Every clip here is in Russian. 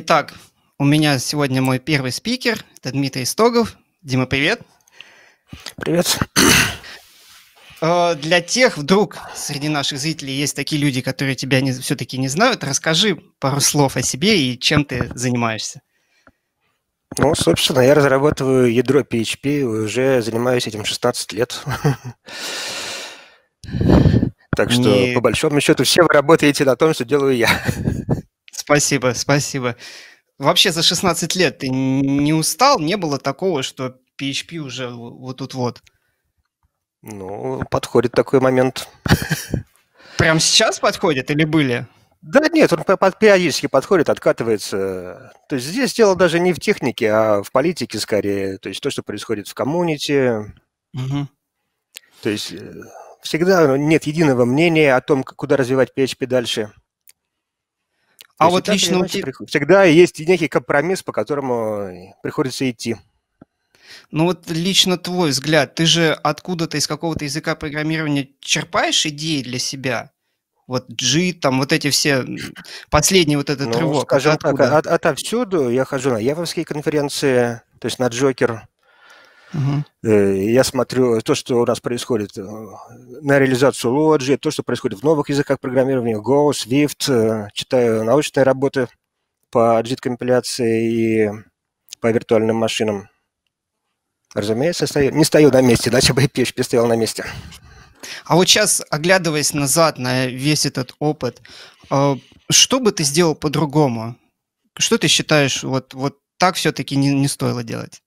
Итак, у меня сегодня мой первый спикер, это Дмитрий Стогов. Дима, привет. Привет. Э, для тех, вдруг среди наших зрителей есть такие люди, которые тебя не, все-таки не знают, расскажи пару слов о себе и чем ты занимаешься. Ну, собственно, я разрабатываю ядро PHP, уже занимаюсь этим 16 лет. Так что, по большому счету, все вы работаете на том, что делаю я. Спасибо, спасибо. Вообще за 16 лет ты не устал? Не было такого, что PHP уже вот тут вот? Ну, подходит такой момент. Прям сейчас подходит или были? Да нет, он периодически подходит, откатывается. То есть здесь дело даже не в технике, а в политике скорее. То есть то, что происходит в коммунити. Угу. То есть э, всегда ну, нет единого мнения о том, куда развивать PHP дальше. А вот лично... Всегда есть некий компромисс, по которому э, приходится идти. Ну вот лично твой взгляд, ты же откуда-то из какого-то языка программирования черпаешь идеи для себя? Вот G, там вот эти все, последние вот этот ну, рывок. Скажем это так, от, отовсюду я хожу на явовские конференции, то есть на Джокер, Угу. Я смотрю то, что у нас происходит э, на реализацию лоджии, то, что происходит в новых языках программирования, Go, Swift, э, читаю научные работы по JIT-компиляции и по виртуальным машинам. Разумеется, стою. не стою на месте, иначе бы PHP стоял на месте. А вот сейчас, оглядываясь назад на весь этот опыт, что бы ты сделал по-другому? Что ты считаешь, вот, вот так все-таки не, не стоило делать?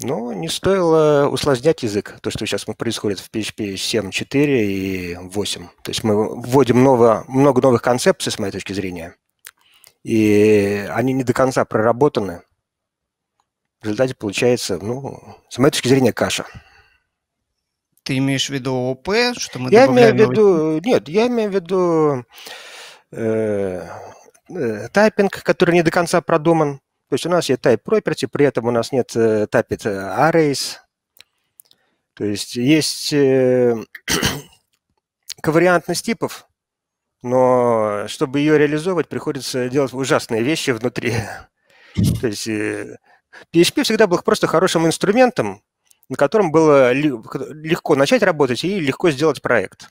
Ну, не стоило усложнять язык, то, что сейчас происходит в PHP 7.4 и 8. То есть мы вводим новое, много новых концепций, с моей точки зрения, и они не до конца проработаны. В результате получается, ну, с моей точки зрения, каша. Ты имеешь в виду ОП, что мы я добавляем... Я имею в виду... Новый... Нет, я имею в виду э, э, тайпинг, который не до конца продуман, то есть у нас есть type property, при этом у нас нет э, type arrays. То есть есть э, ковариантность типов, но чтобы ее реализовывать, приходится делать ужасные вещи внутри. То есть PHP э, всегда был просто хорошим инструментом, на котором было легко начать работать и легко сделать проект.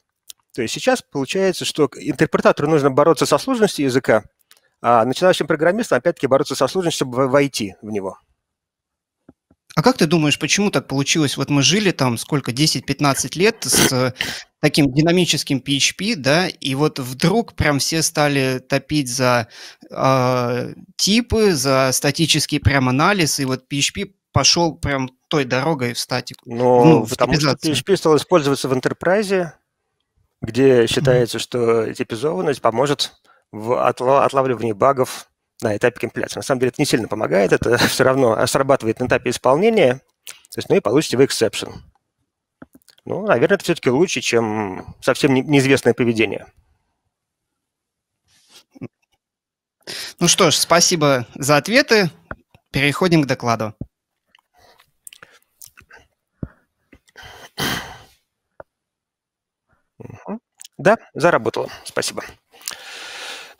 То есть сейчас получается, что интерпретатору нужно бороться со сложностью языка, а начинающим программистам, опять-таки, бороться со сложностью, чтобы войти в него. А как ты думаешь, почему так получилось? Вот мы жили там сколько, 10-15 лет с э, таким динамическим PHP, да, и вот вдруг прям все стали топить за э, типы, за статический прям анализ, и вот PHP пошел прям той дорогой в статику. Но ну, в потому что PHP стал использоваться в enterprise, где считается, mm-hmm. что типизованность поможет в отлавливании багов на этапе компиляции. На самом деле это не сильно помогает, это все равно срабатывает на этапе исполнения, то есть, ну и получите вы exception. Ну, наверное, это все-таки лучше, чем совсем неизвестное поведение. Ну что ж, спасибо за ответы. Переходим к докладу. Да, заработало. Спасибо.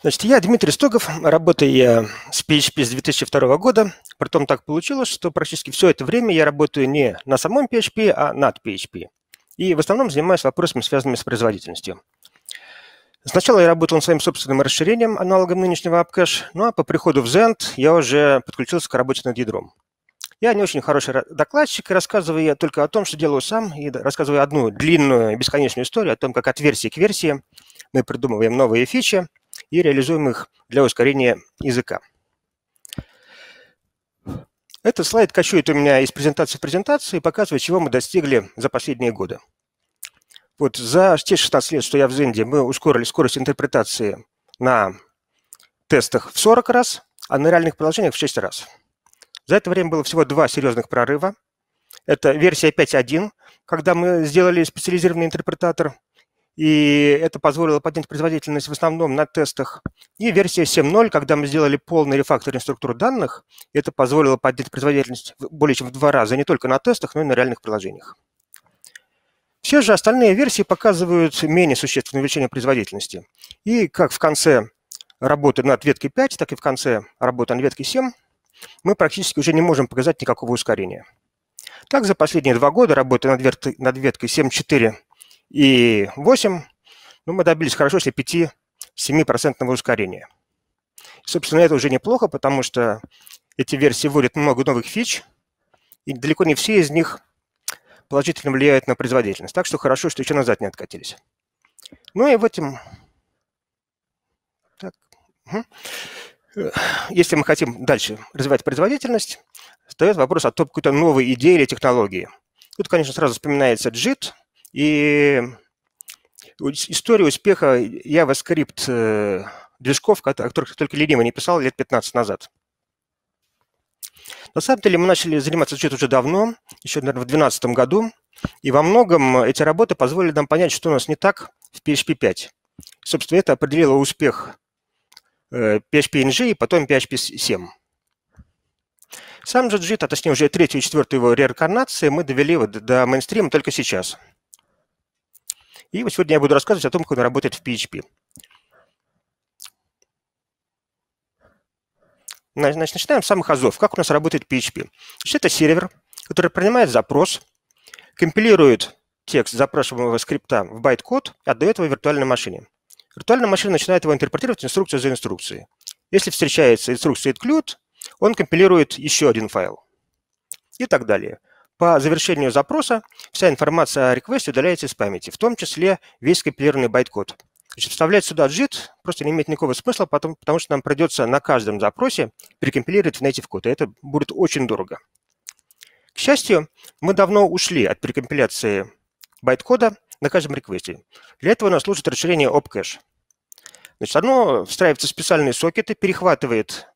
Значит, я Дмитрий Стогов, работаю я с PHP с 2002 года. Притом так получилось, что практически все это время я работаю не на самом PHP, а над PHP. И в основном занимаюсь вопросами, связанными с производительностью. Сначала я работал над своим собственным расширением, аналогом нынешнего AppCache, ну а по приходу в Zend я уже подключился к работе над ядром. Я не очень хороший докладчик, и рассказываю я только о том, что делаю сам, и рассказываю одну длинную бесконечную историю о том, как от версии к версии мы придумываем новые фичи – и реализуемых для ускорения языка. Этот слайд качует у меня из презентации в презентации и показывает, чего мы достигли за последние годы. Вот за те 16 лет, что я в Зенде, мы ускорили скорость интерпретации на тестах в 40 раз, а на реальных приложениях в 6 раз. За это время было всего два серьезных прорыва. Это версия 5.1, когда мы сделали специализированный интерпретатор и это позволило поднять производительность в основном на тестах. И версия 7.0, когда мы сделали полный рефакторинг структуры данных, это позволило поднять производительность более чем в два раза не только на тестах, но и на реальных приложениях. Все же остальные версии показывают менее существенное увеличение производительности. И как в конце работы над веткой 5, так и в конце работы над веткой 7 мы практически уже не можем показать никакого ускорения. Так, за последние два года работы над, верт... веткой 7.4 и 8, ну, мы добились хорошо, если 5-7% ускорения. Собственно, это уже неплохо, потому что эти версии вводят много новых фич, и далеко не все из них положительно влияют на производительность. Так что хорошо, что еще назад не откатились. Ну и в этом... Так. Если мы хотим дальше развивать производительность, встает вопрос о том, какой-то новой идеи или технологии. Тут, конечно, сразу вспоминается JIT, и история успеха JavaScript э, движков, о которых только ленивый не писал лет 15 назад. На самом деле мы начали заниматься чем-то уже давно, еще, наверное, в 2012 году, и во многом эти работы позволили нам понять, что у нас не так в PHP 5. Собственно, это определило успех э, PHP NG и потом PHP 7. Сам же JIT, а точнее уже третью и четвертую его реинкарнации мы довели вот до мейнстрима только сейчас – и вот сегодня я буду рассказывать о том, как он работает в PHP. Значит, начинаем с самых азов. Как у нас работает PHP? Значит, это сервер, который принимает запрос, компилирует текст запрашиваемого скрипта в байт-код и отдает его виртуальной машине. Виртуальная машина начинает его интерпретировать инструкцию за инструкцией. Если встречается инструкция include, он компилирует еще один файл и так далее. По завершению запроса вся информация о реквесте удаляется из памяти, в том числе весь компилированный байткод. Значит, вставлять сюда JIT просто не имеет никакого смысла, потом, потому что нам придется на каждом запросе перекомпилировать в native код, и это будет очень дорого. К счастью, мы давно ушли от перекомпиляции байткода на каждом реквесте. Для этого нас служит расширение opcache. Значит, оно встраивается в специальные сокеты, перехватывает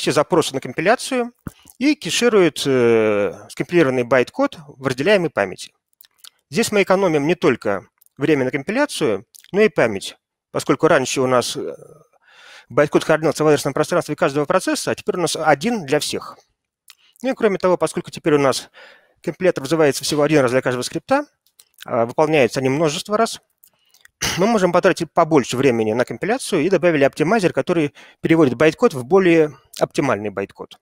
все запросы на компиляцию и кеширует э, скомпилированный байт-код в разделяемой памяти. Здесь мы экономим не только время на компиляцию, но и память, поскольку раньше у нас э, байт-код координался в адресном пространстве каждого процесса, а теперь у нас один для всех. Ну и кроме того, поскольку теперь у нас компилятор вызывается всего один раз для каждого скрипта, а выполняется они множество раз, мы можем потратить побольше времени на компиляцию и добавили оптимайзер, который переводит байткод в более оптимальный байткод.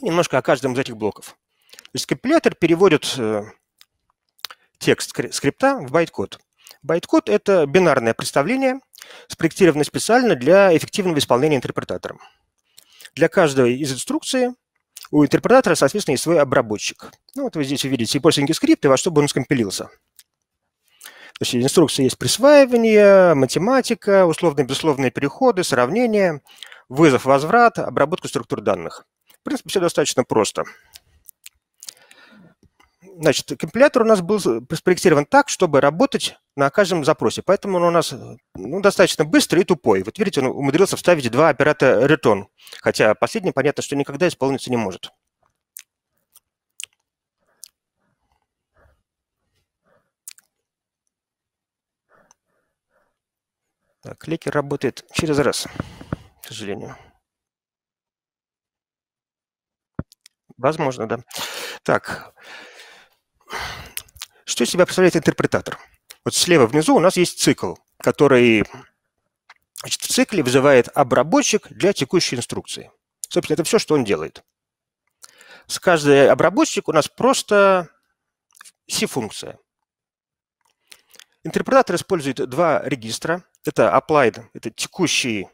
Ну, немножко о каждом из этих блоков. То есть компилятор переводит э, текст скрипта в байткод. Байткод – это бинарное представление, спроектированное специально для эффективного исполнения интерпретатором. Для каждой из инструкций у интерпретатора, соответственно, есть свой обработчик. Ну, вот вы здесь увидите и скрипт, и во что бы он скомпилился – то есть инструкция есть присваивание, математика, условно-безусловные переходы, сравнение, вызов, возврат, обработка структур данных. В принципе, все достаточно просто. Значит, компилятор у нас был спроектирован так, чтобы работать на каждом запросе. Поэтому он у нас ну, достаточно быстрый и тупой. Вот видите, он умудрился вставить два оператора return. Хотя последний, понятно, что никогда исполниться не может. Так, работает через раз, к сожалению. Возможно, да. Так, что из себя представляет интерпретатор? Вот слева внизу у нас есть цикл, который значит, в цикле вызывает обработчик для текущей инструкции. Собственно, это все, что он делает. С каждой обработчик у нас просто C-функция. Интерпретатор использует два регистра, это applied, это текущий,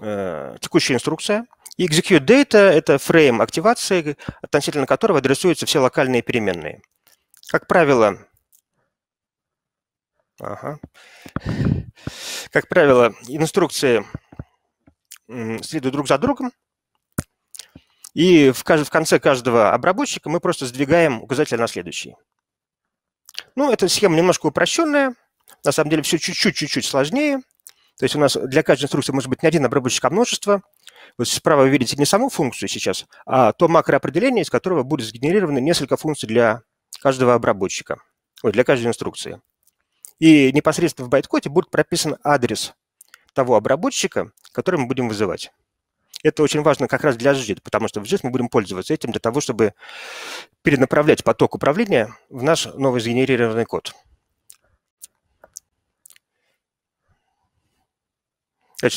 э, текущая инструкция. И execute data – это фрейм активации, относительно которого адресуются все локальные переменные. Как правило, ага, как правило, инструкции следуют друг за другом, и в, в конце каждого обработчика мы просто сдвигаем указатель на следующий. Ну, эта схема немножко упрощенная – на самом деле все чуть-чуть-чуть сложнее. То есть у нас для каждой инструкции может быть не один обработчик, а множество. Вот справа вы видите не саму функцию сейчас, а то макроопределение, из которого будет сгенерировано несколько функций для каждого обработчика, ой, для каждой инструкции. И непосредственно в байткоде будет прописан адрес того обработчика, который мы будем вызывать. Это очень важно как раз для JIT, потому что в JIT мы будем пользоваться этим для того, чтобы перенаправлять поток управления в наш новый сгенерированный код.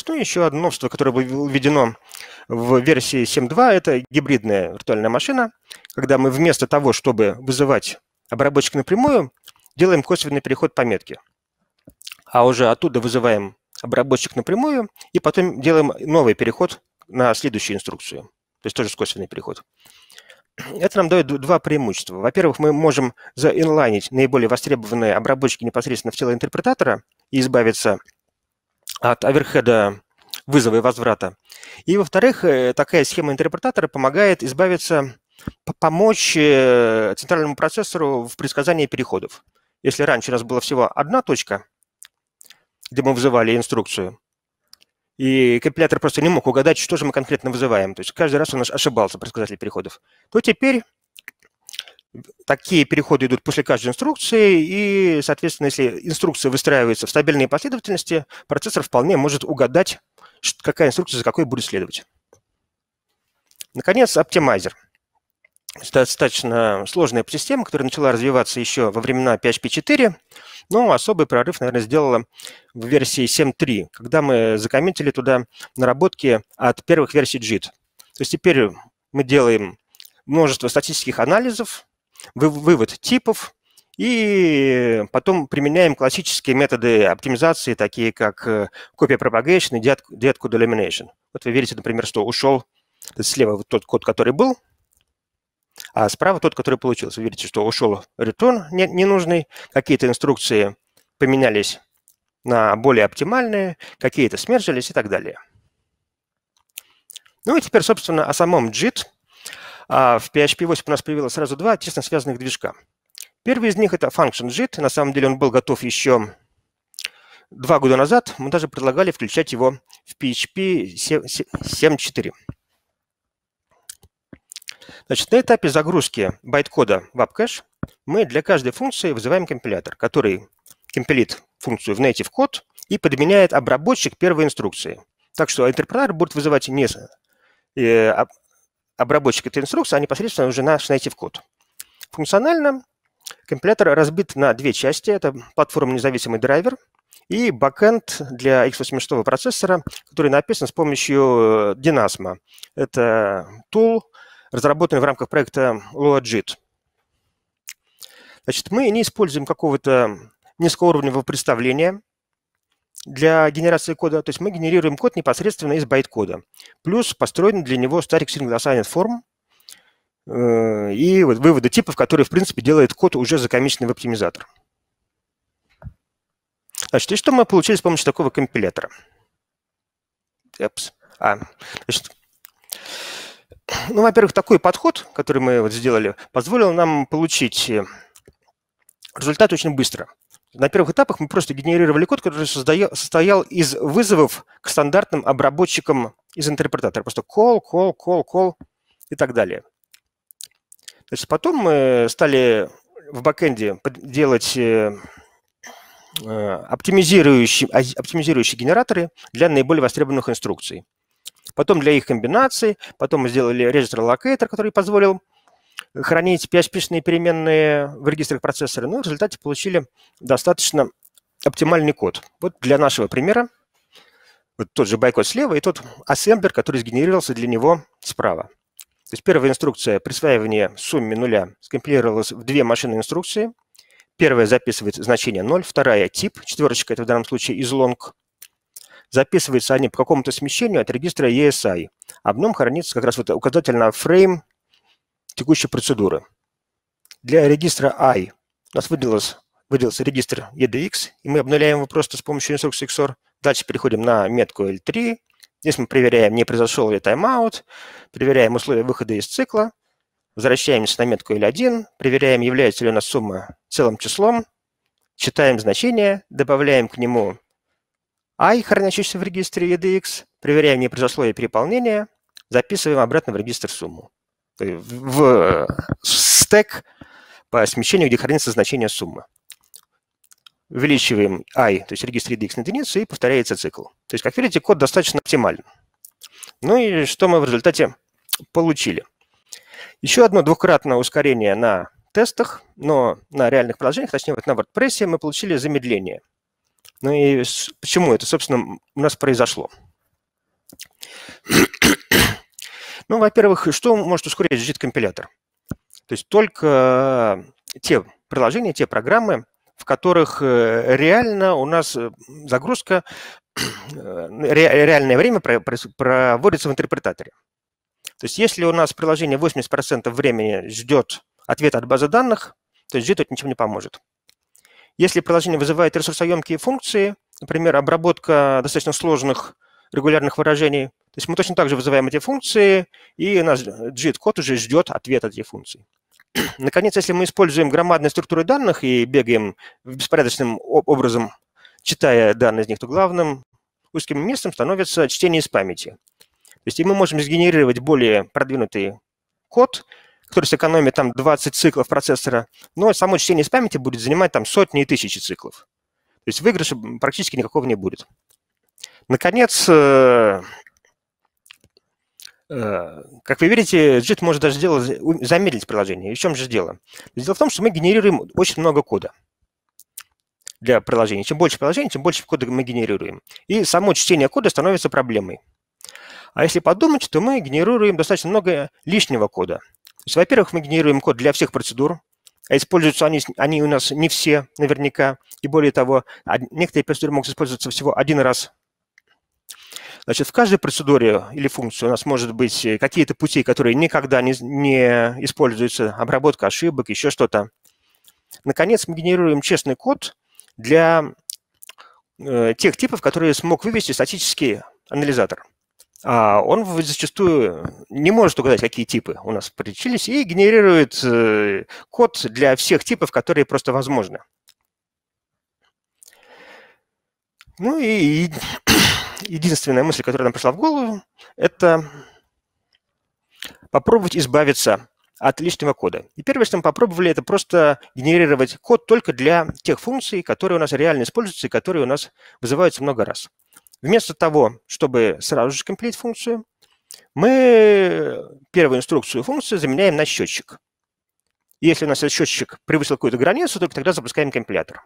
ну еще одно новшество, которое было введено в версии 7.2, это гибридная виртуальная машина, когда мы вместо того, чтобы вызывать обработчик напрямую, делаем косвенный переход по метке, А уже оттуда вызываем обработчик напрямую и потом делаем новый переход на следующую инструкцию. То есть тоже косвенный переход. Это нам дает два преимущества. Во-первых, мы можем заинлайнить наиболее востребованные обработчики непосредственно в тело интерпретатора и избавиться от оверхеда вызова и возврата. И, во-вторых, э, такая схема интерпретатора помогает избавиться, помочь э, центральному процессору в предсказании переходов. Если раньше у нас была всего одна точка, где мы вызывали инструкцию, и компилятор просто не мог угадать, что же мы конкретно вызываем. То есть каждый раз у нас ошибался предсказатель переходов. То теперь такие переходы идут после каждой инструкции, и, соответственно, если инструкция выстраивается в стабильной последовательности, процессор вполне может угадать, какая инструкция за какой будет следовать. Наконец, оптимайзер. Это Достаточно сложная система, которая начала развиваться еще во времена PHP 4, но особый прорыв, наверное, сделала в версии 7.3, когда мы закомментили туда наработки от первых версий JIT. То есть теперь мы делаем множество статистических анализов, вывод типов, и потом применяем классические методы оптимизации, такие как э, копия propagation и dead code elimination. Вот вы видите, например, что ушел слева вот тот код, который был, а справа тот, который получился. Вы видите, что ушел return ненужный, какие-то инструкции поменялись на более оптимальные, какие-то смержились и так далее. Ну и теперь, собственно, о самом JIT – а в PHP 8 у нас появилось сразу два тесно связанных движка. Первый из них – это function JIT. На самом деле он был готов еще два года назад. Мы даже предлагали включать его в PHP 7.4. Значит, на этапе загрузки байткода в AppCache мы для каждой функции вызываем компилятор, который компилит функцию в native код и подменяет обработчик первой инструкции. Так что интерпретатор будет вызывать не э, а обработчик этой инструкции, а непосредственно уже наш native код. Функционально компилятор разбит на две части. Это платформа независимый драйвер и бэкэнд для x86 процессора, который написан с помощью э, Dynasma. Это тул, разработанный в рамках проекта Logit. Значит, мы не используем какого-то низкоуровневого представления – для генерации кода, то есть мы генерируем код непосредственно из байткода. Плюс построен для него static single assigned form э, и вот выводы типов, которые, в принципе, делает код уже закомиченный в оптимизатор. Значит, и что мы получили с помощью такого компилятора? Эпс. А, значит, ну, во-первых, такой подход, который мы вот сделали, позволил нам получить э, результат очень быстро. На первых этапах мы просто генерировали код, который состоял из вызовов к стандартным обработчикам из интерпретатора. Просто call, call, call, call и так далее. Значит, потом мы стали в бэкэнде делать э, э, оптимизирующие, а, оптимизирующие генераторы для наиболее востребованных инструкций. Потом для их комбинаций, потом мы сделали регистр локейтор, который позволил хранить PHP-шные переменные в регистрах процессора, но ну, в результате получили достаточно оптимальный код. Вот для нашего примера вот тот же байкод слева и тот ассемблер, который сгенерировался для него справа. То есть первая инструкция присваивания сумме нуля скомпилировалась в две машины инструкции. Первая записывает значение 0, вторая – тип, четверочка – это в данном случае из long, Записываются они по какому-то смещению от регистра ESI. А нем хранится как раз вот указатель на фрейм текущей процедуры. Для регистра I у нас выделился выделился регистр EDX, и мы обнуляем его просто с помощью инструкции XOR. Дальше переходим на метку L3. Здесь мы проверяем, не произошел ли тайм-аут, проверяем условия выхода из цикла, возвращаемся на метку L1, проверяем, является ли у нас сумма целым числом, читаем значение, добавляем к нему i, хранящийся в регистре EDX, проверяем, не произошло ли переполнение, записываем обратно в регистр сумму. Э, в э, стек по смещению, где хранится значение суммы. Увеличиваем i, то есть регистр x на единицу, и повторяется цикл. То есть, как видите, код достаточно оптимален. Ну и что мы в результате получили? Еще одно двукратное ускорение на тестах, но на реальных приложениях, точнее вот на WordPress, мы получили замедление. Ну и почему это, собственно, у нас произошло? Ну, во-первых, что может ускорить JIT-компилятор? То есть только э, те приложения, те программы, в которых э, реально у нас э, загрузка, реальное время проводится в интерпретаторе. То есть если у нас приложение 80% времени ждет ответа от базы данных, то есть G тут ничем не поможет. Если приложение вызывает ресурсоемкие функции, например, обработка достаточно сложных регулярных выражений – то есть мы точно так же вызываем эти функции, и наш JIT-код уже ждет ответ от этих функций. Наконец, если мы используем громадные структуры данных и бегаем беспорядочным образом, читая данные из них, то главным узким местом становится чтение из памяти. То есть и мы можем сгенерировать более продвинутый код, который сэкономит там 20 циклов процессора, но само чтение из памяти будет занимать там сотни и тысячи циклов. То есть выигрыша практически никакого не будет. Наконец, э, Э, как вы видите, JIT может даже сделать замедлить приложение. И в чем же дело? Дело в том, что мы генерируем очень много кода для приложения. Чем больше приложений, тем больше кода мы генерируем. И само чтение кода становится проблемой. А если подумать, то мы генерируем достаточно много лишнего кода. во-первых, мы генерируем код для всех процедур, а используются они, они у нас не все наверняка. И более того, некоторые процедуры могут использоваться всего один раз Значит, в каждой процедуре или функции у нас может быть э, какие-то пути, которые никогда не, не используются, обработка ошибок, еще что-то. Наконец, мы генерируем честный код для э, тех типов, которые смог вывести статический анализатор. А он зачастую не может угадать, какие типы у нас приличились, и генерирует э, код для всех типов, которые просто возможны. Ну и единственная мысль, которая нам пришла в голову, это попробовать избавиться от лишнего кода. И первое, что мы попробовали, это просто генерировать код только для тех функций, которые у нас реально используются и которые у нас вызываются много раз. Вместо того, чтобы сразу же комплит функцию, мы первую инструкцию функции заменяем на счетчик. И если у нас этот счетчик превысил какую-то границу, только тогда запускаем компилятор.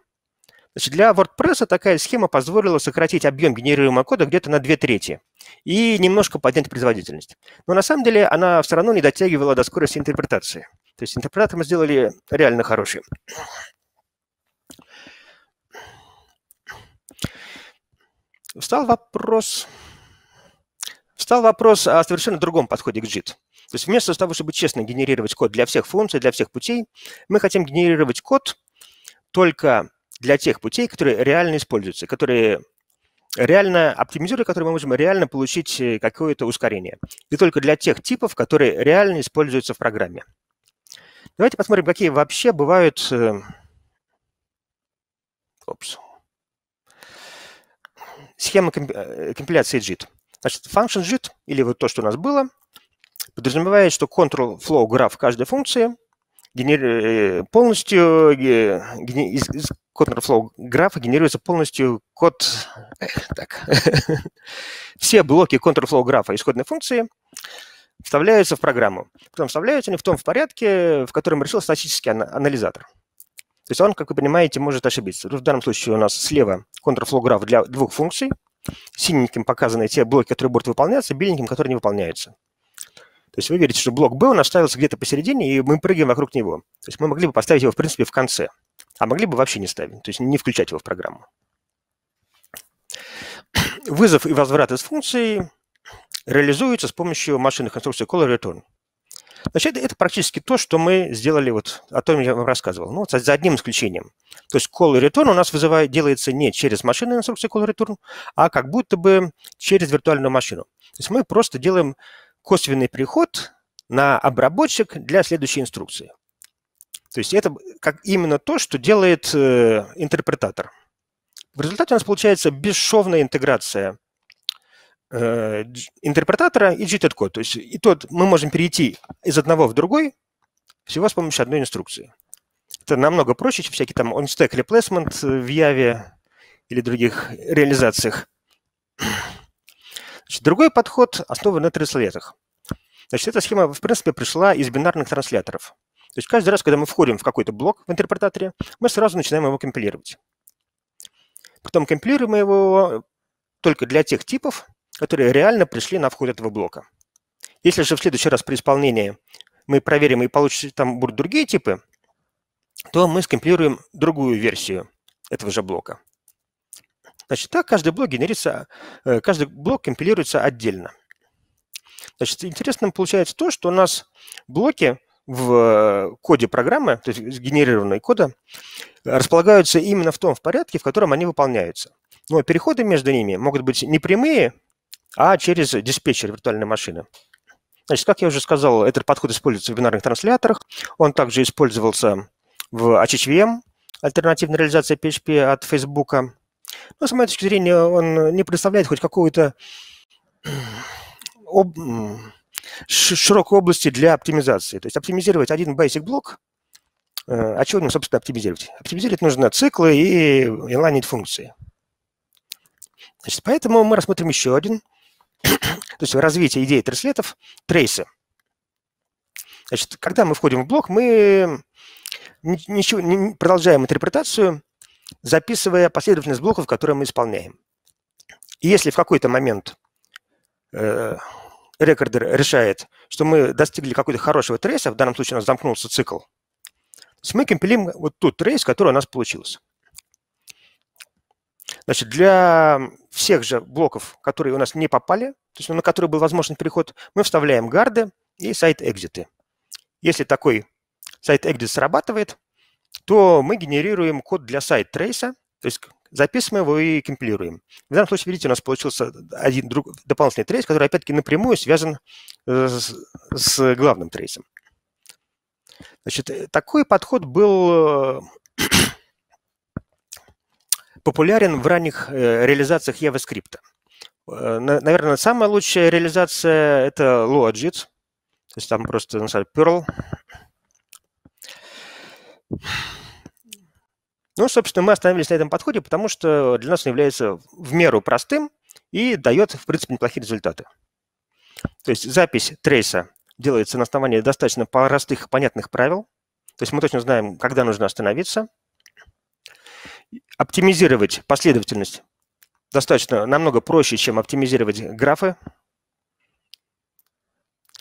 Значит, для WordPress такая схема позволила сократить объем генерируемого кода где-то на две трети и немножко поднять производительность. Но на самом деле она все равно не дотягивала до скорости интерпретации. То есть интерпретатор мы сделали реально хороший. Встал вопрос, встал вопрос о совершенно другом подходе к JIT. То есть вместо того, чтобы честно генерировать код для всех функций, для всех путей, мы хотим генерировать код только для тех путей, которые реально используются, которые реально оптимизируя, которые мы можем реально получить э, какое-то ускорение. И только для тех типов, которые реально используются в программе. Давайте посмотрим, какие вообще бывают... Э, Опс. Схема э, компиляции JIT. Значит, function JIT, или вот то, что у нас было, подразумевает, что control flow граф каждой функции – генер... Э, полностью э, из, из Kotner графа генерируется полностью код... Эх, так. Все блоки Control графа исходной функции вставляются в программу. Потом вставляются они в том в порядке, в котором решил статический анализатор. То есть он, как вы понимаете, может ошибиться. В данном случае у нас слева контрфлоу граф для двух функций. Синеньким показаны те блоки, которые будут выполняться, беленьким, которые не выполняются. То есть вы видите, что блок B у нас ставился где-то посередине, и мы прыгаем вокруг него. То есть мы могли бы поставить его, в принципе, в конце, а могли бы вообще не ставить, то есть не включать его в программу. Вызов и возврат из функции реализуется с помощью машинной конструкции call return. Значит, это, это практически то, что мы сделали, вот о том я вам рассказывал. Ну, вот за одним исключением. То есть call return у нас вызывает, делается не через машинную инструкцию call return, а как будто бы через виртуальную машину. То есть мы просто делаем косвенный приход на обработчик для следующей инструкции. То есть это как именно то, что делает э, интерпретатор. В результате у нас получается бесшовная интеграция э, интерпретатора и cheated код. То есть и тот мы можем перейти из одного в другой всего с помощью одной инструкции. Это намного проще, чем всякие там on-stack replacement э, в яве или других реализациях. Значит, другой подход основан на транслятах. Значит, эта схема, в принципе, пришла из бинарных трансляторов. То есть каждый раз, когда мы входим в какой-то блок в интерпретаторе, мы сразу начинаем его компилировать. Потом компилируем его только для тех типов, которые реально пришли на вход этого блока. Если же в следующий раз при исполнении мы проверим и получится там будут другие типы, то мы скомпилируем другую версию этого же блока. Значит, так каждый блок генерится, э, каждый блок компилируется отдельно. Значит, интересным получается то, что у нас блоки в э, коде программы, то есть сгенерированные кода, располагаются именно в том в порядке, в котором они выполняются. Но переходы между ними могут быть не прямые, а через диспетчер виртуальной машины. Значит, как я уже сказал, этот подход используется в бинарных трансляторах. Он также использовался в HHVM, альтернативной реализация PHP от Facebook. Но, ну, с моей точки зрения, он не представляет хоть какую-то об... широкой области для оптимизации. То есть оптимизировать один basic блок, э, а чего нужно, собственно, оптимизировать? Оптимизировать нужно циклы и inline функции. Значит, поэтому мы рассмотрим еще один, то есть развитие идеи траслетов, трейсы. Значит, когда мы входим в блок, мы ничего, не, продолжаем интерпретацию записывая последовательность блоков, которые мы исполняем. И если в какой-то момент э, рекордер решает, что мы достигли какого-то хорошего трейса, в данном случае у нас замкнулся цикл, мы компилим вот тот трейс, который у нас получился. Значит, для всех же блоков, которые у нас не попали, то есть на которые был возможен переход, мы вставляем гарды и сайт-экзиты. Если такой сайт-экзит срабатывает, то мы генерируем код для сайт трейса, то есть записываем его и компилируем. В данном случае, видите, у нас получился один друг, дополнительный трейс, который, опять-таки, напрямую связан э, с, с главным трейсом. Значит, э, такой подход был э, популярен в ранних реализациях JavaScript. Наверное, самая лучшая реализация – это Logit, то есть там просто, на самом деле, Perl, ну, собственно, мы остановились на этом подходе, потому что для нас он является в меру простым и дает, в принципе, неплохие результаты. То есть запись трейса делается на основании достаточно простых и понятных правил. То есть мы точно знаем, когда нужно остановиться. Оптимизировать последовательность достаточно намного проще, чем оптимизировать графы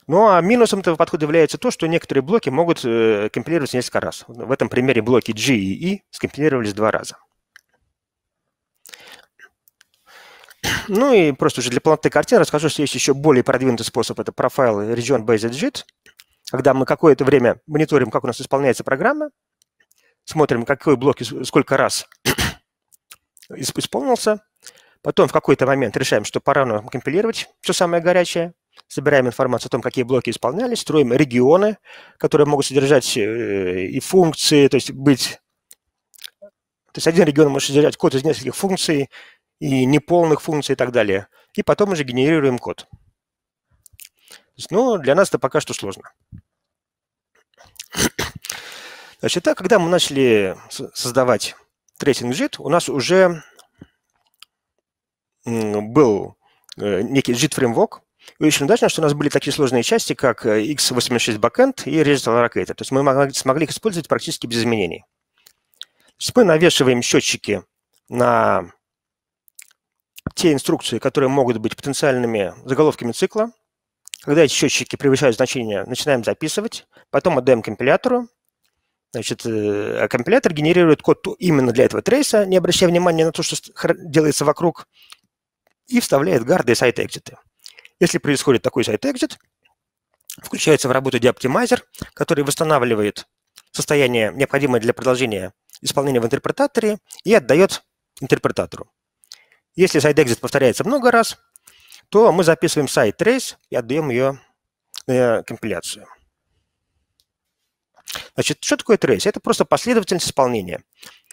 ну а минусом этого подхода является то, что некоторые блоки могут э, компилироваться несколько раз. В этом примере блоки G и E скомпилировались два раза. Ну и просто уже для полноты картины расскажу, что есть еще более продвинутый способ. Это профайл Region Based JIT, когда мы какое-то время мониторим, как у нас исполняется программа, смотрим, какой блок сколько раз исполнился, потом в какой-то момент решаем, что пора нам компилировать все самое горячее, собираем информацию о том, какие блоки исполнялись, строим регионы, которые могут содержать э, и функции, то есть быть... То есть один регион может содержать код из нескольких функций и неполных функций и так далее. И потом уже генерируем код. Но ну, для нас это пока что сложно. Значит, так, когда мы начали создавать третий жит, у нас уже был э, некий JIT фреймворк, и очень удачно, что у нас были такие сложные части, как x86 э, backend и Register Allocator. То есть мы смогли их использовать практически без изменений. То есть мы навешиваем счетчики на те инструкции, которые могут быть потенциальными заголовками цикла. Когда эти счетчики превышают значение, начинаем записывать, потом отдаем компилятору. Значит, э, а компилятор генерирует код именно для этого трейса, не обращая внимания на то, что делается вокруг, и вставляет гарды и сайт-экзиты. Если происходит такой сайт exit, включается в работу деоптимайзер, который восстанавливает состояние, необходимое для продолжения исполнения в интерпретаторе, и отдает интерпретатору. Если сайт exit повторяется много раз, то мы записываем сайт trace и отдаем ее э, компиляцию. Значит, что такое трейс? Это просто последовательность исполнения.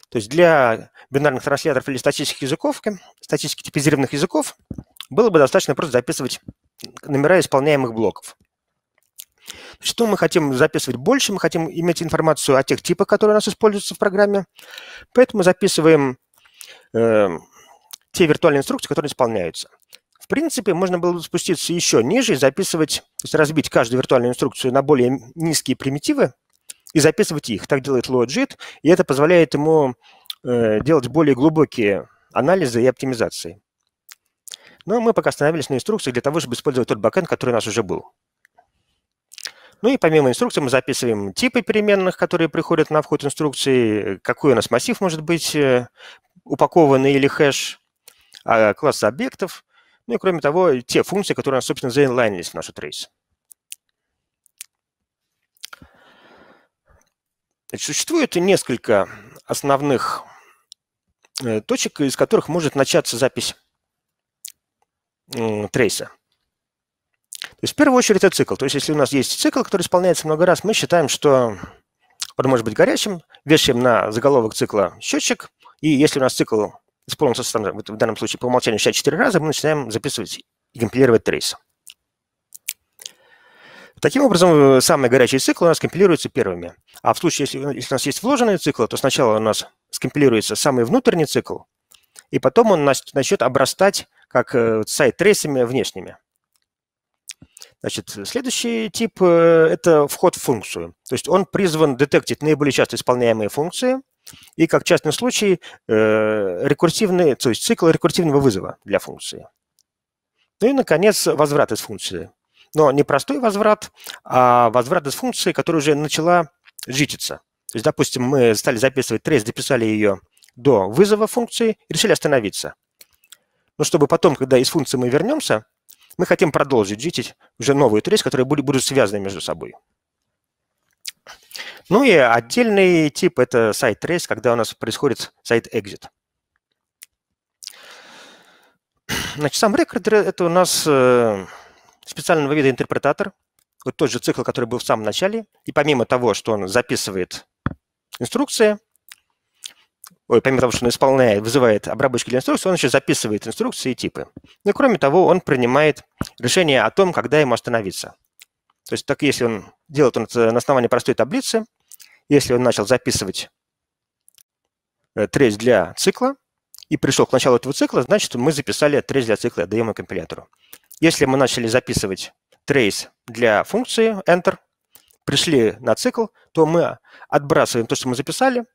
То есть для бинарных трансляторов или статических языков, статически типизированных языков, было бы достаточно просто записывать номера исполняемых блоков. Что мы хотим записывать больше? Мы хотим иметь информацию о тех типах, которые у нас используются в программе. Поэтому записываем э, те виртуальные инструкции, которые исполняются. В принципе, можно было бы спуститься еще ниже и записывать, то есть разбить каждую виртуальную инструкцию на более низкие примитивы и записывать их. Так делает Logit, и это позволяет ему э, делать более глубокие анализы и оптимизации. Но мы пока остановились на инструкции для того, чтобы использовать тот бэкэнд, который у нас уже был. Ну и помимо инструкции мы записываем типы переменных, которые приходят на вход инструкции, какой у нас массив может быть э, упакованный или хэш, а, классы объектов, ну и кроме того, те функции, которые у нас, собственно, заинлайнились в нашу трейс. существует несколько основных э, точек, из которых может начаться запись трейса. То есть в первую очередь это цикл. То есть если у нас есть цикл, который исполняется много раз, мы считаем, что он может быть горячим, вешаем на заголовок цикла счетчик, и если у нас цикл исполнился в данном случае по умолчанию 64 раза, мы начинаем записывать и компилировать трейс. Таким образом, самые горячие циклы у нас компилируются первыми. А в случае, если, если у нас есть вложенные циклы, то сначала у нас скомпилируется самый внутренний цикл, и потом он начнет обрастать как э, сайт-трейсами внешними. Значит, следующий тип э, – это вход в функцию. То есть он призван детектить наиболее часто исполняемые функции и, как частный случай, э, рекурсивный, то есть цикл рекурсивного вызова для функции. Ну и, наконец, возврат из функции. Но не простой возврат, а возврат из функции, которая уже начала жититься. То есть, допустим, мы стали записывать трейс, записали ее до вызова функции и решили остановиться но чтобы потом, когда из функции мы вернемся, мы хотим продолжить джитить уже новые трейсы, которые были, будут связаны между собой. Ну и отдельный тип – это сайт трейс, когда у нас происходит сайт exit. Значит, сам рекордер – это у нас э, специального вида интерпретатор, вот тот же цикл, который был в самом начале, и помимо того, что он записывает инструкции, ой, помимо того, что он исполняет, вызывает обработчики инструкции, он еще записывает инструкции и типы. Ну и кроме того, он принимает решение о том, когда ему остановиться. То есть так если он делает он на основании простой таблицы, если он начал записывать э, трейс для цикла и пришел к началу этого цикла, значит, мы записали трейс для цикла, отдаем его компилятору. Если мы начали записывать трейс для функции enter, пришли на цикл, то мы отбрасываем то, что мы записали,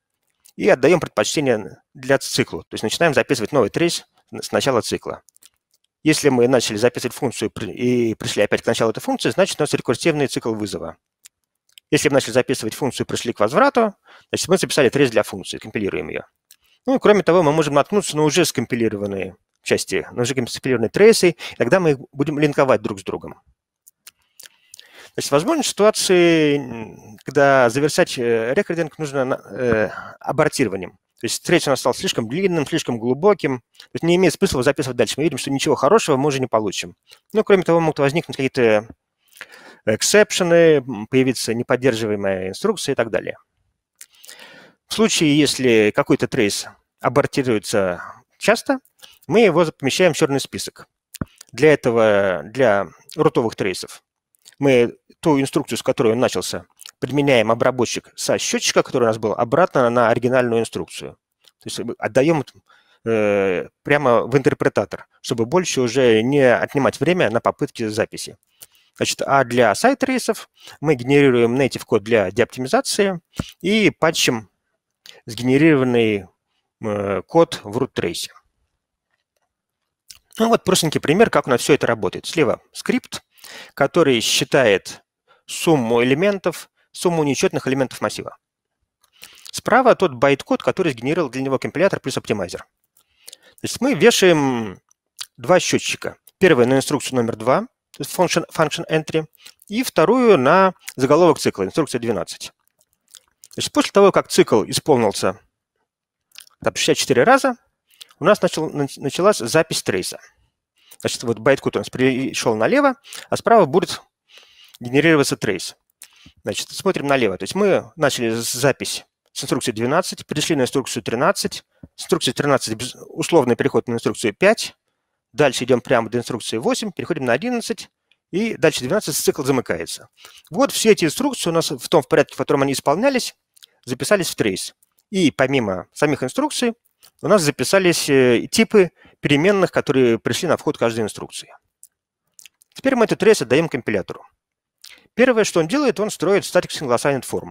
и отдаем предпочтение для циклу. То есть начинаем записывать новый трейс с начала цикла. Если мы начали записывать функцию и пришли опять к началу этой функции, значит, у нас рекурсивный цикл вызова. Если мы начали записывать функцию и пришли к возврату, значит, мы записали трейс для функции, компилируем ее. Ну и кроме того, мы можем наткнуться на уже скомпилированные части, на уже компилированные трейсы, и тогда мы их будем линковать друг с другом. То есть, возможны ситуации, когда завершать э, рекординг нужно э, абортированием. То есть встреча у нас стала слишком длинным, слишком глубоким. То есть не имеет смысла записывать дальше. Мы видим, что ничего хорошего мы уже не получим. Ну, кроме того, могут возникнуть какие-то эксепшены, появиться неподдерживаемая инструкция и так далее. В случае, если какой-то трейс абортируется часто, мы его помещаем в черный список. Для этого, для рутовых трейсов мы ту инструкцию, с которой он начался, подменяем обработчик со счетчика, который у нас был, обратно на оригинальную инструкцию. То есть отдаем э, прямо в интерпретатор, чтобы больше уже не отнимать время на попытки записи. Значит, а для сайт-рейсов мы генерируем native код для деоптимизации и патчим сгенерированный э, код в root-трейсе. Ну вот простенький пример, как у нас все это работает. Слева скрипт, который считает сумму элементов, сумму нечетных элементов массива. Справа тот байт-код, который сгенерировал для него компилятор плюс оптимайзер. То есть мы вешаем два счетчика. Первый на инструкцию номер 2, то есть function, function entry, и вторую на заголовок цикла, инструкция 12. То есть после того, как цикл исполнился там, 64 раза, у нас начал, началась запись трейса. Значит, вот байткут у нас пришел налево, а справа будет генерироваться трейс. Значит, смотрим налево. То есть мы начали запись с инструкции 12, перешли на инструкцию 13, инструкция 13 условный переход на инструкцию 5, дальше идем прямо до инструкции 8, переходим на 11, и дальше 12 цикл замыкается. Вот все эти инструкции у нас в том порядке, в котором они исполнялись, записались в трейс. И помимо самих инструкций у нас записались э, типы переменных, которые пришли на вход каждой инструкции. Теперь мы этот трейс отдаем компилятору. Первое, что он делает, он строит static single assigned form.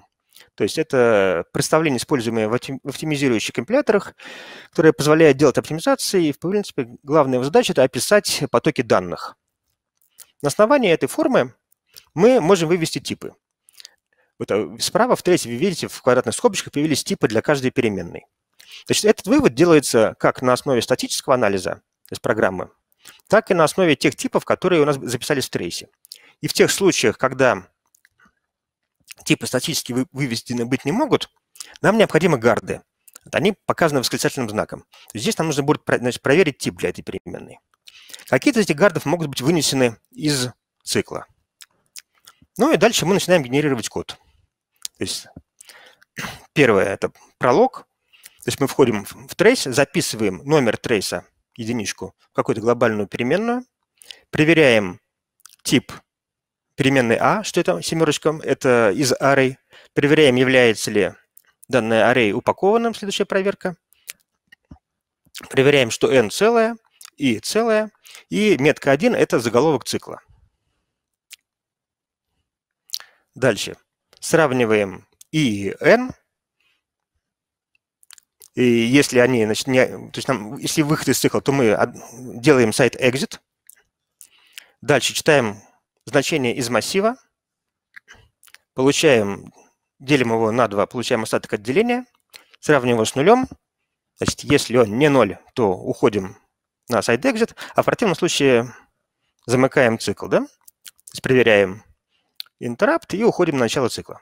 То есть это представление, используемое в оптимизирующих компиляторах, которое позволяет делать оптимизации. И, в принципе, главная его задача – это описать потоки данных. На основании этой формы мы можем вывести типы. Вот а, справа в третьем, вы видите, в квадратных скобочках появились типы для каждой переменной. Значит, этот вывод делается как на основе статического анализа из программы, так и на основе тех типов, которые у нас записались в трейсе. И в тех случаях, когда типы статически выведены быть не могут, нам необходимы гарды. Они показаны восклицательным знаком. Здесь нам нужно будет значит, проверить тип для этой переменной. Какие-то из этих гардов могут быть вынесены из цикла. Ну и дальше мы начинаем генерировать код. То есть первое – это пролог, то есть мы входим в трейс, записываем номер трейса, единичку, в какую-то глобальную переменную, проверяем тип переменной А, что это семерочка, это из array, проверяем, является ли данная array упакованным, следующая проверка, проверяем, что n целое, и целое, и метка 1 – это заголовок цикла. Дальше сравниваем и и n, и если они, значит, не, то есть нам, если выход из цикла, то мы делаем сайт exit. Дальше читаем значение из массива, получаем, делим его на 2, получаем остаток отделения, сравниваем его с нулем. Значит, если он не 0, то уходим на сайт exit, а в противном случае замыкаем цикл, да? То есть проверяем interrupt и уходим на начало цикла.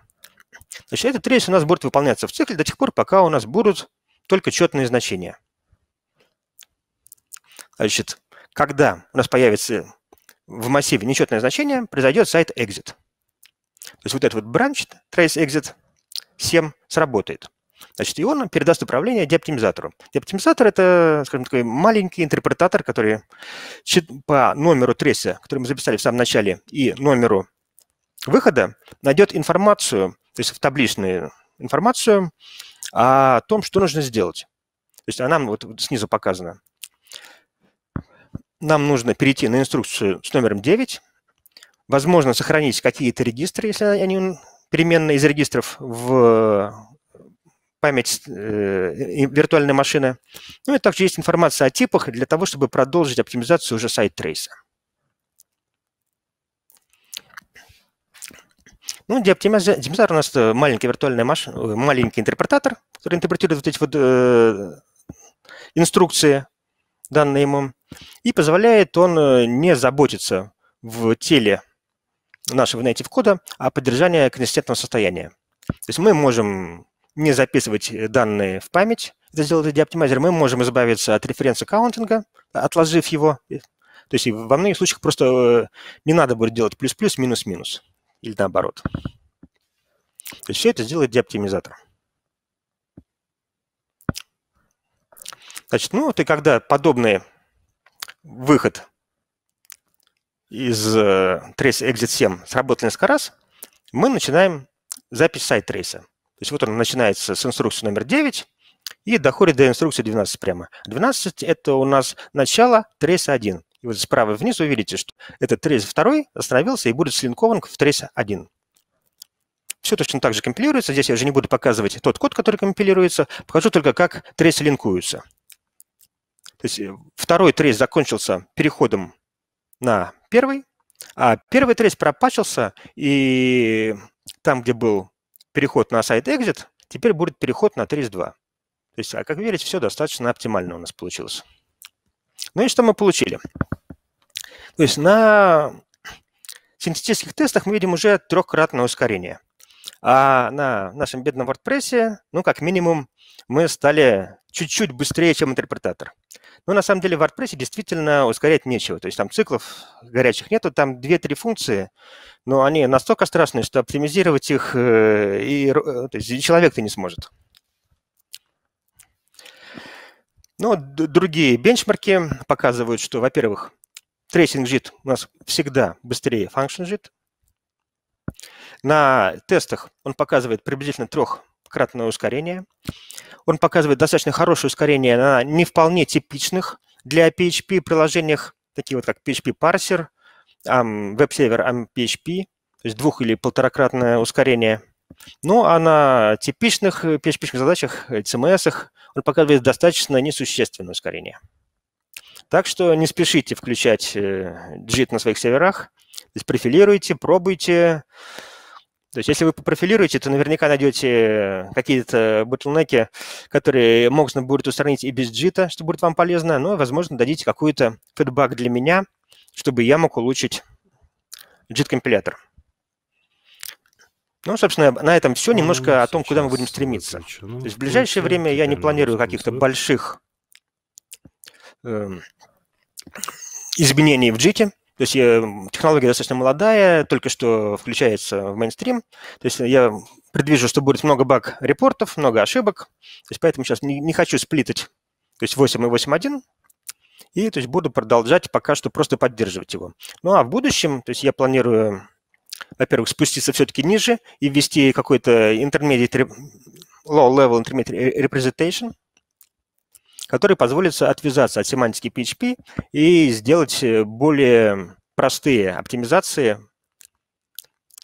Значит, этот рейс у нас будет выполняться в цикле до тех пор, пока у нас будут только четные значения. Значит, когда у нас появится в массиве нечетное значение, произойдет сайт exit. То есть вот этот вот branch, trace exit 7 сработает. Значит, и он передаст управление деоптимизатору. Деоптимизатор – это, скажем, такой маленький интерпретатор, который по номеру трейса, который мы записали в самом начале, и номеру выхода найдет информацию, то есть в табличную информацию о том, что нужно сделать. То есть она а вот снизу показана. Нам нужно перейти на инструкцию с номером 9. Возможно, сохранить какие-то регистры, если они переменные из регистров в э, память э, виртуальной машины. Ну и также есть информация о типах для того, чтобы продолжить оптимизацию уже сайт трейса. Ну, диоптимизатор у нас э, маленький виртуальный маш... маленький интерпретатор, который интерпретирует вот эти вот э, инструкции, данные ему, и позволяет он э, не заботиться в теле нашего native кода о поддержании консистентного состояния. То есть мы можем не записывать данные в память, это сделает диоптимайзер, мы можем избавиться от референс каунтинга, отложив его. То есть во многих случаях просто э, не надо будет делать плюс-плюс, минус-минус или наоборот. То есть все это сделает деоптимизатор. Значит, ну вот и когда подобный выход из э, трейс Exit 7 сработал несколько раз, мы начинаем запись сайт-трейса. То есть вот он начинается с инструкции номер 9 и доходит до инструкции 12 прямо. 12 – это у нас начало трейса 1. И вот справа вниз вы видите, что этот трейс второй остановился и будет слинкован в трейсе 1. Все точно так же компилируется. Здесь я уже не буду показывать тот код, который компилируется. Покажу только, как трейсы линкуются. То есть э, второй трейс закончился переходом на первый, а первый трейс пропачился, и там, где был переход на сайт exit, теперь будет переход на трейс 2. То есть, а как верить, все достаточно оптимально у нас получилось. Ну и что мы получили? То есть на синтетических тестах мы видим уже трехкратное ускорение. А на нашем бедном WordPress, ну, как минимум, мы стали чуть-чуть быстрее, чем интерпретатор. Но на самом деле в WordPress действительно ускорять нечего. То есть там циклов горячих нету, там 2-3 функции, но они настолько страшные, что оптимизировать их э, и, э, то есть, человек-то не сможет. Но ну, другие бенчмарки показывают, что, во-первых, трейсинг JIT у нас всегда быстрее function JIT. На тестах он показывает приблизительно трехкратное ускорение. Он показывает достаточно хорошее ускорение на не вполне типичных для PHP приложениях, такие вот как PHP парсер, веб-сервер PHP, то есть двух- или полторакратное ускорение – ну, а на типичных э, PHP задачах, э, CMS, он показывает достаточно несущественное ускорение. Так что не спешите включать JIT э, на своих серверах. То есть профилируйте, пробуйте. То есть если вы попрофилируете, то наверняка найдете какие-то ботлнеки, которые можно будет устранить и без джита, что будет вам полезно, но, ну, возможно, дадите какой-то фидбэк для меня, чтобы я мог улучшить JIT компилятор ну, собственно, на этом все. Ну, немножко о том, куда мы будем стремиться. Ну, то есть в ближайшее время я не планирую каких-то больших эм, изменений в JIT. То есть э, технология достаточно молодая, только что включается в мейнстрим. То есть э, я предвижу, что будет много баг-репортов, много ошибок. То есть поэтому сейчас не, не хочу сплитать то есть 8 и 8.1. И то есть буду продолжать пока что просто поддерживать его. Ну а в будущем, то есть я планирую во-первых, спуститься все-таки ниже и ввести какой-то intermediate, low-level intermediate representation, который позволит отвязаться от семантики PHP и сделать э, более простые оптимизации,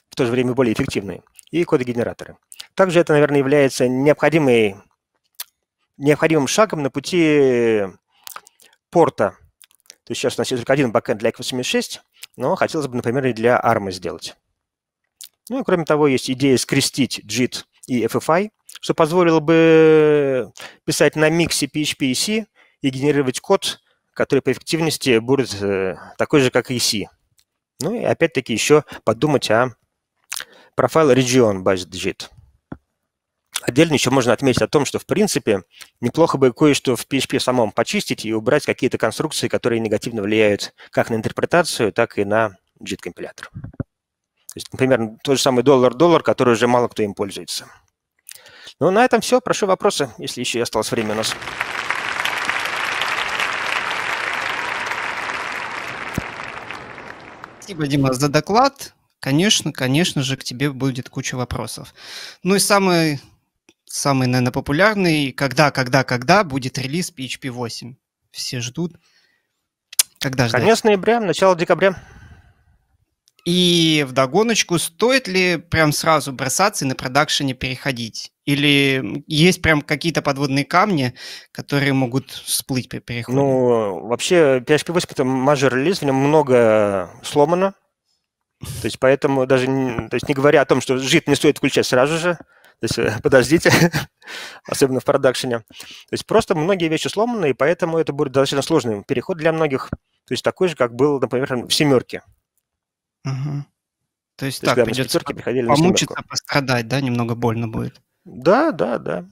в то же время более эффективные, и кодогенераторы. Также это, наверное, является необходимой, необходимым шагом на пути э, порта. То есть сейчас у нас есть только один бэкэнд для x86, но хотелось бы, например, и для ARM сделать. Ну и кроме того, есть идея скрестить JIT и FFI, что позволило бы писать на миксе PHP и C и генерировать код, который по эффективности будет э, такой же, как и C. Ну и опять-таки еще подумать о профайл регион Based JIT. Отдельно еще можно отметить о том, что, в принципе, неплохо бы кое-что в PHP самом почистить и убрать какие-то конструкции, которые негативно влияют как на интерпретацию, так и на JIT-компилятор. То есть, например, тот же самый доллар-доллар, который уже мало кто им пользуется. Ну, на этом все. Прошу вопросы, если еще осталось время у нас. Спасибо, Дима, за доклад. Конечно, конечно же, к тебе будет куча вопросов. Ну и самый, самый наверное, популярный, когда, когда, когда будет релиз PHP 8? Все ждут. Когда ждать? Конец ноября, начало декабря. И в догоночку стоит ли прям сразу бросаться и на продакшене переходить? Или есть прям какие-то подводные камни, которые могут всплыть при переходе? Ну, э, вообще PHP 8 это мажор релиз, в нем много сломано. То есть поэтому даже не, то есть не говоря о том, что жид не стоит включать сразу же, то есть э, подождите, особенно в продакшене. То есть просто многие вещи сломаны, и поэтому это будет достаточно сложным переход для многих. То есть такой же, как был, например, в «семерке». Угу. То есть То так, есть, придется приходили помучиться, пострадать, да, немного больно будет. Да, да, да.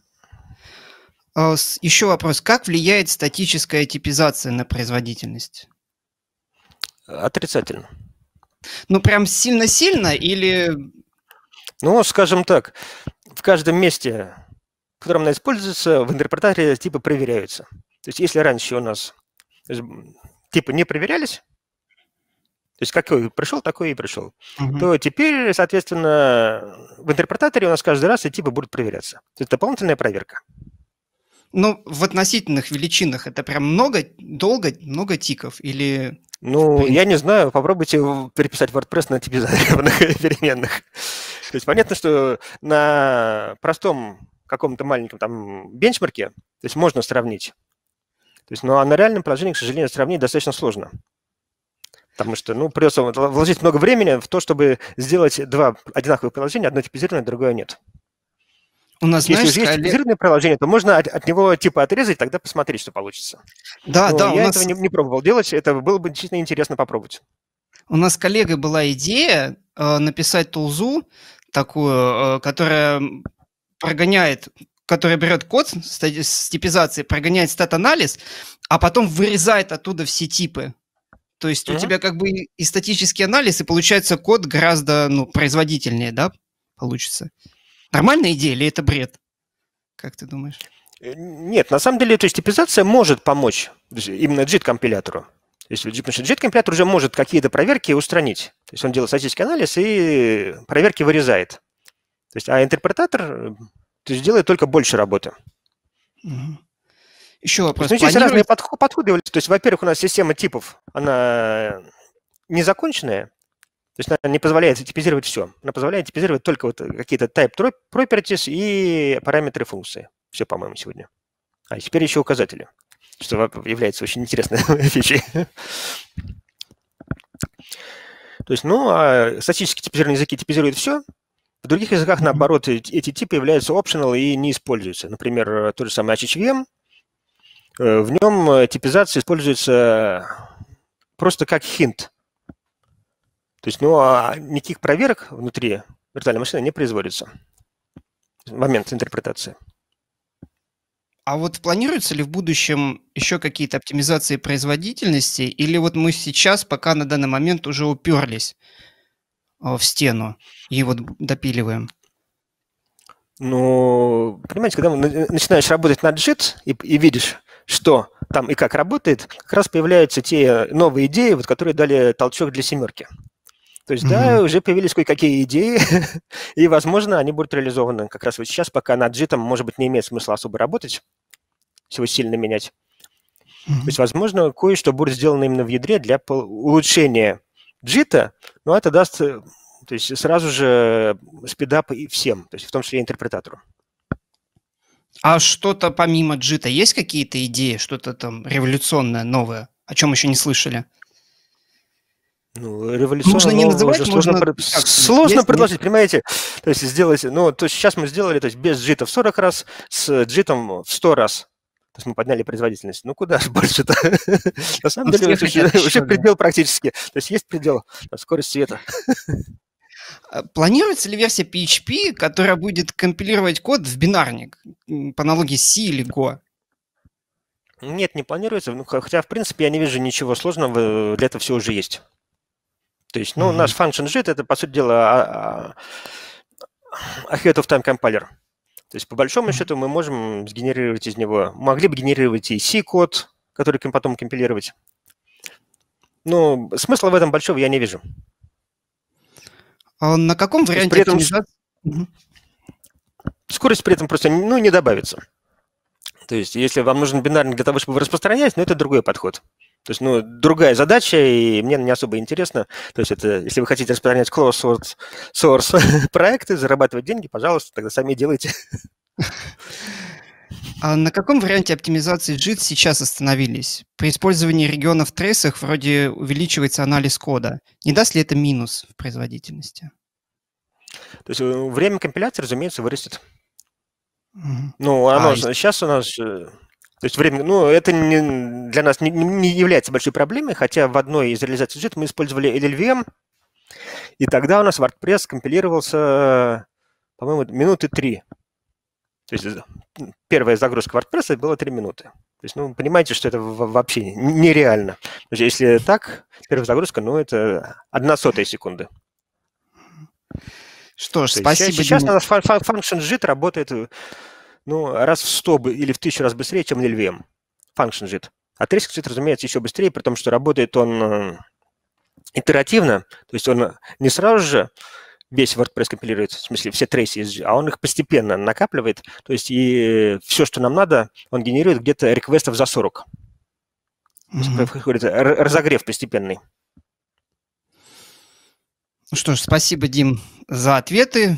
А, Еще вопрос. Как влияет статическая типизация на производительность? Отрицательно. Ну, прям сильно-сильно или... Ну, скажем так, в каждом месте, в котором она используется, в интерпретаторе типы проверяются. То есть если раньше у нас типы не проверялись, то есть какой пришел, такой и пришел. Угу. То теперь, соответственно, в интерпретаторе у нас каждый раз эти типы будут проверяться. То есть дополнительная проверка. Ну, в относительных величинах это прям много, долго, много тиков или... Ну, я не знаю, попробуйте переписать WordPress на типизированных переменных. То есть понятно, что на простом каком-то маленьком там бенчмарке, то есть можно сравнить. То есть, ну, а на реальном положении, к сожалению, сравнить достаточно сложно потому что, ну, придется вложить много времени в то, чтобы сделать два одинаковых приложения, одно типизированное, другое нет. У нас, Если знаешь, есть коллег... типизированное приложение, то можно от, от него типа отрезать, тогда посмотреть, что получится. Да, Но да. Я нас... этого не, не пробовал делать, это было бы действительно интересно попробовать. У нас с коллегой была идея э, написать тулзу такую, э, которая прогоняет которая берет код с типизации, прогоняет стат-анализ, а потом вырезает оттуда все типы. То есть mm-hmm. у тебя как бы и статический анализ, и получается код гораздо ну, производительнее, да, получится. Нормальная идея или это бред? Как ты думаешь? Э, нет, на самом деле, то есть типизация может помочь именно JIT-компилятору. То Если JIT-компилятор уже может какие-то проверки устранить. То есть он делает статический анализ и проверки вырезает. То есть, а интерпретатор э, то есть, делает только больше работы. Угу. Еще вопрос. Ну, здесь разные подходы, подходы. То есть, во-первых, у нас система типов, она э, незаконченная, то есть она не позволяет типизировать все. Она позволяет типизировать только вот э, какие-то type properties и параметры функции. Все, по-моему, сегодня. А теперь еще указатели, что является очень интересной фичей. То есть, ну, а статически типизированные языки типизируют все. В других языках, наоборот, эти типы являются optional и не используются. Например, э, тот же самый HHVM – Э, в нем э, типизация используется просто как хинт. То есть, ну, а никаких проверок внутри виртуальной машины не производится в момент интерпретации. А вот планируется ли в будущем еще какие-то оптимизации производительности, или вот мы сейчас пока на данный момент уже уперлись э, в стену и вот допиливаем? Ну, понимаете, когда начинаешь работать над JIT и, и видишь, что там и как работает, как раз появляются те новые идеи, вот, которые дали толчок для семерки. То есть, mm-hmm. да, уже появились кое-какие идеи, и, возможно, они будут реализованы как раз вот сейчас, пока над джитом, может быть, не имеет смысла особо работать, всего сильно менять. Mm-hmm. То есть, возможно, кое-что будет сделано именно в ядре для улучшения джита, но это даст э, то есть сразу же спидап и всем, то есть в том числе и интерпретатору. А что-то помимо джита есть какие-то идеи, что-то там революционное, новое, о чем еще не слышали? Ну, революционно можно не ну, ну, называть, можно... сложно, сложно есть, предложить, нет. понимаете? То есть сделать, ну, то есть сейчас мы сделали, то есть без джита в 40 раз, с джитом в 100 раз. То есть мы подняли производительность. Ну, куда же больше-то? На самом ну, деле, вообще предел практически. То есть есть предел скорость света. А планируется ли версия PHP, которая будет компилировать код в бинарник по аналогии C или Go? Нет, не планируется. Ну, хотя, в принципе, я не вижу ничего сложного. Э, для этого все уже есть. То есть, ну, mm-hmm. наш function JIT – это, по сути дела, а, а, ahead of time compiler. То есть, по большому счету, мы можем сгенерировать из него, могли бы генерировать и C-код, который потом компилировать. Но ну, смысла в этом большого я не вижу. А на каком варианте при этом... оптимизации? Скорость при этом просто ну, не добавится. То есть, если вам нужен бинарник для того, чтобы распространять, ну, это другой подход. То есть, ну, другая задача, и мне не особо интересно. То есть, это, если вы хотите распространять closed source проекты, зарабатывать деньги, пожалуйста, тогда сами делайте. А на каком варианте оптимизации JIT сейчас остановились? При использовании регионов в трейсах вроде увеличивается анализ кода. Не даст ли это минус в производительности? То есть э, время компиляции, разумеется, вырастет. Угу. Ну, оно а, сейчас у нас... Э, то есть время, ну, это не, для нас не, не является большой проблемой, хотя в одной из реализаций JIT мы использовали LLVM, и тогда у нас WordPress компилировался, э, по-моему, минуты три. То есть э, первая загрузка WordPress была 3 минуты. То есть, ну, понимаете, что это вообще нереально. То есть, если так, первая загрузка, ну, это одна сотая секунды. Что ж, То спасибо. Сейчас, сейчас у нас function JIT работает э, ну, раз в 100 или в 1000 раз быстрее, чем LLVM. Function JIT. А Trask JIT, разумеется, еще быстрее, при том, что работает он э, итеративно, то есть он не сразу же весь WordPress компилируется, в смысле все трейсы, а он их постепенно накапливает, то есть и э, все, что нам надо, он генерирует где-то реквестов за 40. Mm-hmm. Э, разогрев постепенный. Ну что ж, спасибо, Дим, за ответы.